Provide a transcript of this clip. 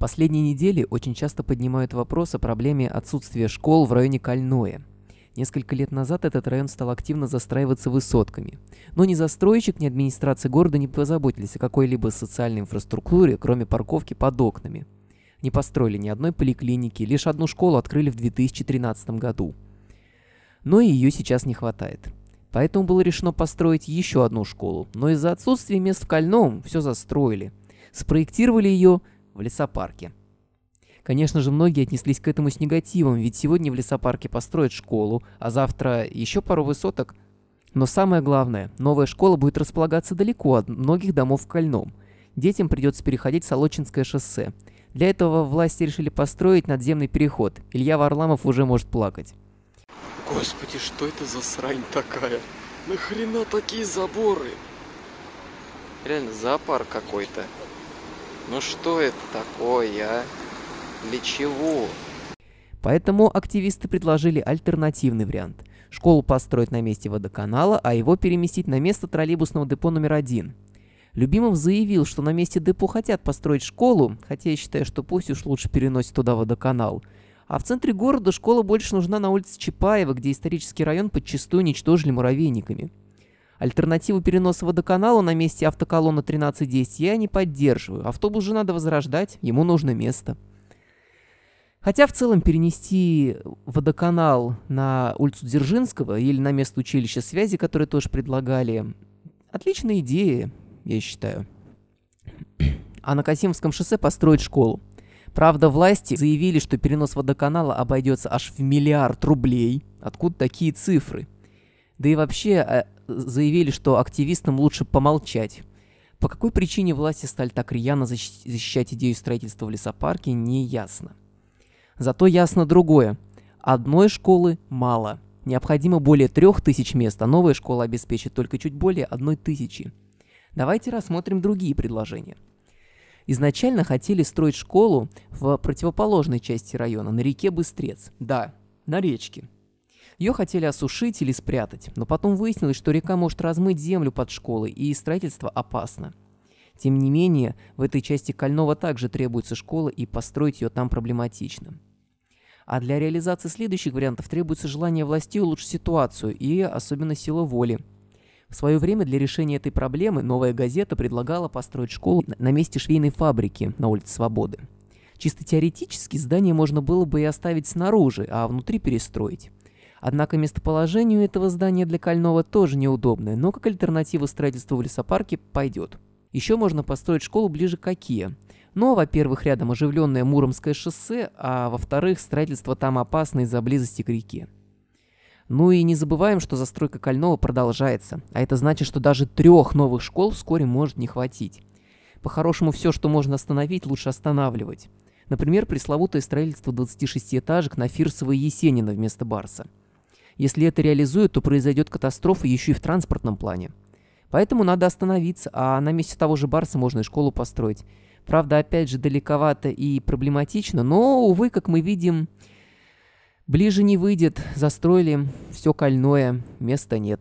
Последние недели очень часто поднимают вопрос о проблеме отсутствия школ в районе Кольное. Несколько лет назад этот район стал активно застраиваться высотками. Но ни застройщик, ни администрация города не позаботились о какой-либо социальной инфраструктуре, кроме парковки под окнами. Не построили ни одной поликлиники, лишь одну школу открыли в 2013 году. Но и ее сейчас не хватает. Поэтому было решено построить еще одну школу, но из-за отсутствия мест в Кольном все застроили. Спроектировали ее, в лесопарке. Конечно же, многие отнеслись к этому с негативом, ведь сегодня в лесопарке построят школу, а завтра еще пару высоток. Но самое главное, новая школа будет располагаться далеко от многих домов в Кольном. Детям придется переходить Солочинское шоссе. Для этого власти решили построить надземный переход. Илья Варламов уже может плакать. Господи, что это за срань такая? Нахрена такие заборы? Реально зоопарк какой-то. Ну что это такое, а? Для чего? Поэтому активисты предложили альтернативный вариант. Школу построить на месте водоканала, а его переместить на место троллейбусного депо номер один. Любимов заявил, что на месте депо хотят построить школу, хотя я считаю, что пусть уж лучше переносит туда водоканал. А в центре города школа больше нужна на улице Чапаева, где исторический район подчастую уничтожили муравейниками. Альтернативу переноса водоканала на месте автоколонны 1310 я не поддерживаю. Автобус же надо возрождать, ему нужно место. Хотя в целом перенести водоканал на улицу Дзержинского или на место училища связи, которое тоже предлагали, отличная идея, я считаю. А на Касимовском шоссе построить школу. Правда, власти заявили, что перенос водоканала обойдется аж в миллиард рублей. Откуда такие цифры? Да и вообще, э, заявили, что активистам лучше помолчать. По какой причине власти стали так рьяно защищать идею строительства в лесопарке, не ясно. Зато ясно другое. Одной школы мало. Необходимо более трех тысяч мест, а новая школа обеспечит только чуть более одной тысячи. Давайте рассмотрим другие предложения. Изначально хотели строить школу в противоположной части района, на реке Быстрец. Да, на речке. Ее хотели осушить или спрятать, но потом выяснилось, что река может размыть землю под школой, и строительство опасно. Тем не менее, в этой части Кольного также требуется школа, и построить ее там проблематично. А для реализации следующих вариантов требуется желание властей улучшить ситуацию и особенно сила воли. В свое время для решения этой проблемы «Новая газета» предлагала построить школу на месте швейной фабрики на улице Свободы. Чисто теоретически здание можно было бы и оставить снаружи, а внутри перестроить. Однако местоположению этого здания для Кольного тоже неудобное, но как альтернатива строительству в лесопарке пойдет. Еще можно построить школу ближе к Оке. Но, ну, а, во-первых, рядом оживленное Муромское шоссе, а во-вторых, строительство там опасно из-за близости к реке. Ну и не забываем, что застройка Кольного продолжается, а это значит, что даже трех новых школ вскоре может не хватить. По-хорошему, все, что можно остановить, лучше останавливать. Например, пресловутое строительство 26-этажек на Фирсово и Есенина вместо Барса – если это реализуют, то произойдет катастрофа еще и в транспортном плане. Поэтому надо остановиться, а на месте того же Барса можно и школу построить. Правда, опять же, далековато и проблематично, но, увы, как мы видим, ближе не выйдет. Застроили все кольное, места нет.